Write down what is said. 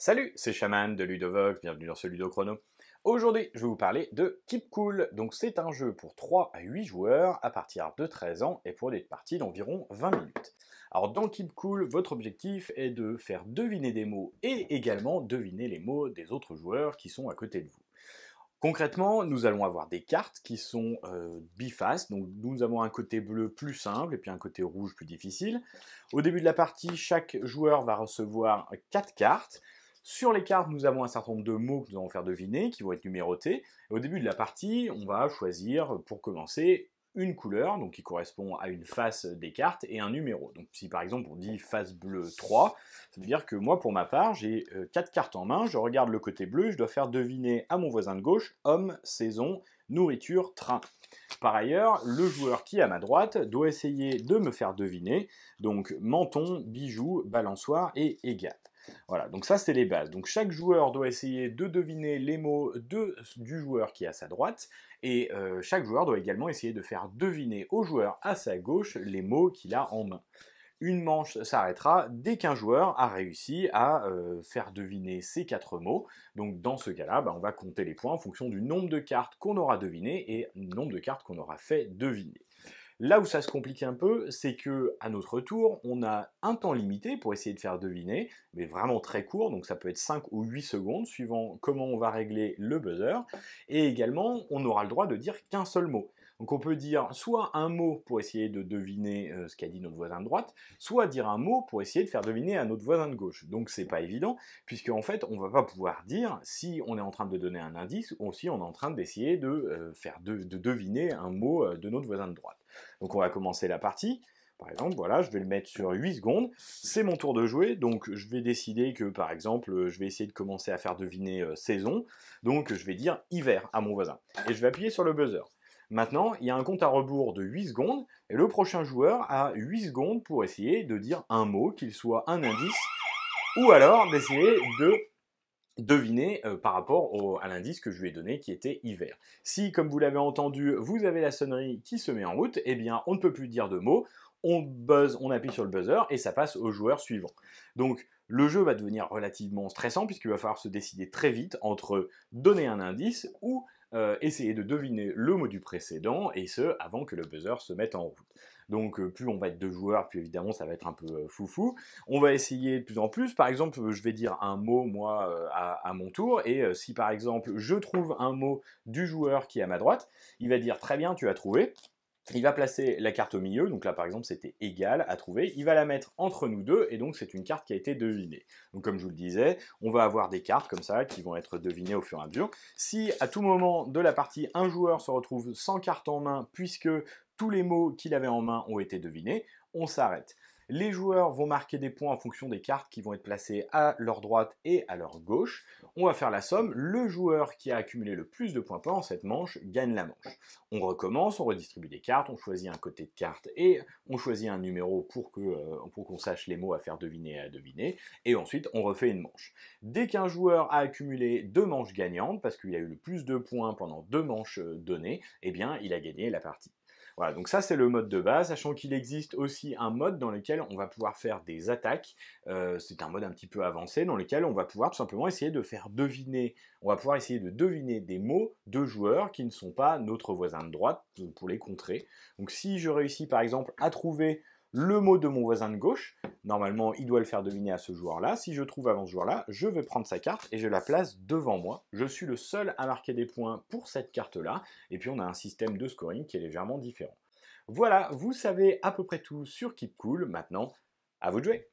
Salut, c'est Shaman de Ludovox, bienvenue dans ce Ludo Chrono. Aujourd'hui, je vais vous parler de Keep Cool. Donc c'est un jeu pour 3 à 8 joueurs à partir de 13 ans et pour des parties d'environ 20 minutes. Alors dans Keep Cool, votre objectif est de faire deviner des mots et également deviner les mots des autres joueurs qui sont à côté de vous. Concrètement, nous allons avoir des cartes qui sont euh, bifaces, donc nous avons un côté bleu plus simple et puis un côté rouge plus difficile. Au début de la partie, chaque joueur va recevoir 4 cartes sur les cartes, nous avons un certain nombre de mots que nous allons faire deviner, qui vont être numérotés. au début de la partie, on va choisir, pour commencer, une couleur, donc qui correspond à une face des cartes, et un numéro. Donc si par exemple on dit face bleue 3, ça veut dire que moi pour ma part, j'ai euh, quatre cartes en main, je regarde le côté bleu, je dois faire deviner à mon voisin de gauche, homme, saison, nourriture, train. Par ailleurs, le joueur qui est à ma droite doit essayer de me faire deviner, donc menton, bijoux, balançoire et égate. Voilà, donc ça c'est les bases. Donc chaque joueur doit essayer de deviner les mots du joueur qui est à sa droite, et euh, chaque joueur doit également essayer de faire deviner au joueur à sa gauche les mots qu'il a en main. Une manche s'arrêtera dès qu'un joueur a réussi à euh, faire deviner ces quatre mots. Donc dans ce cas-là, bah, on va compter les points en fonction du nombre de cartes qu'on aura devinées et nombre de cartes qu'on aura fait deviner. Là où ça se complique un peu, c'est que à notre tour, on a un temps limité pour essayer de faire deviner, mais vraiment très court, donc ça peut être 5 ou 8 secondes suivant comment on va régler le buzzer, et également on aura le droit de dire qu'un seul mot. Donc on peut dire soit un mot pour essayer de deviner euh, ce qu'a dit notre voisin de droite, soit dire un mot pour essayer de faire deviner à notre voisin de gauche. Donc c'est pas évident, puisque en fait on va pas pouvoir dire si on est en train de donner un indice ou si on est en train d'essayer de euh, faire de, deviner un mot euh, de notre voisin de droite. Donc on va commencer la partie. Par exemple, voilà, je vais le mettre sur 8 secondes. C'est mon tour de jouer, donc je vais décider que, par exemple, je vais essayer de commencer à faire deviner saison. Donc je vais dire hiver à mon voisin. Et je vais appuyer sur le buzzer. Maintenant, il y a un compte à rebours de 8 secondes, et le prochain joueur a 8 secondes pour essayer de dire un mot, qu'il soit un indice, ou alors d'essayer de deviner euh, par rapport à l'indice que je lui ai donné qui était hiver. Si, comme vous l'avez entendu, vous avez la sonnerie qui se met en route, eh bien, on ne peut plus dire de mots, on buzz, on appuie sur le buzzer et ça passe au joueur suivant. Donc, le jeu va devenir relativement stressant puisqu'il va falloir se décider très vite entre donner un indice ou euh, essayer de deviner le mot du précédent, et ce, avant que le buzzer se mette en route. Donc euh, plus on va être deux joueurs, plus évidemment ça va être un peu euh, foufou. On va essayer de plus en plus. Par exemple, je vais dire un mot moi à, mon tour. Et si par exemple je trouve un mot du joueur qui est à ma droite, il va dire très bien tu as trouvé. Il va placer la carte au milieu, donc là par exemple c'était égal à trouver, il va la mettre entre nous deux, et donc c'est une carte qui a été devinée. Donc comme je vous le disais, on va avoir des cartes comme ça qui vont être devinées au fur et à mesure. Si à tout moment de la partie, un joueur se retrouve sans carte en main, puisque tous les mots qu'il avait en main ont été devinés, on s'arrête. Les joueurs vont marquer des points en fonction des cartes qui vont être placées à leur droite et à leur gauche. On va faire la somme. Le joueur qui a accumulé le plus de points pendant cette manche gagne la manche. On recommence, on redistribue des cartes, on choisit un côté de carte et on choisit un numéro pour qu'on euh, pour qu'on sache les mots à faire deviner et à deviner. Et ensuite, on refait une manche. Dès qu'un joueur a accumulé deux manches gagnantes, parce qu'il a eu le plus de points pendant deux manches euh, données, eh bien, il a gagné la partie. Voilà, donc ça c'est le mode de base, sachant qu'il existe aussi un mode dans lequel on va pouvoir faire des attaques. Euh, c'est un mode un petit peu avancé dans lequel on va pouvoir tout simplement essayer de faire deviner, on va pouvoir essayer de deviner des mots de joueurs qui ne sont pas notre voisin de droite pour les contrer. Donc si je réussis par exemple à trouver le mot de mon voisin de gauche. Normalement, il doit le faire deviner à ce joueur-là. Si je trouve avant ce joueur-là, je vais prendre sa carte et je la place devant moi. Je suis le seul à marquer des points pour cette carte-là. Et puis, on a un système de scoring qui est légèrement différent. Voilà, vous savez à peu près tout sur Keep Cool. Maintenant, à vous de jouer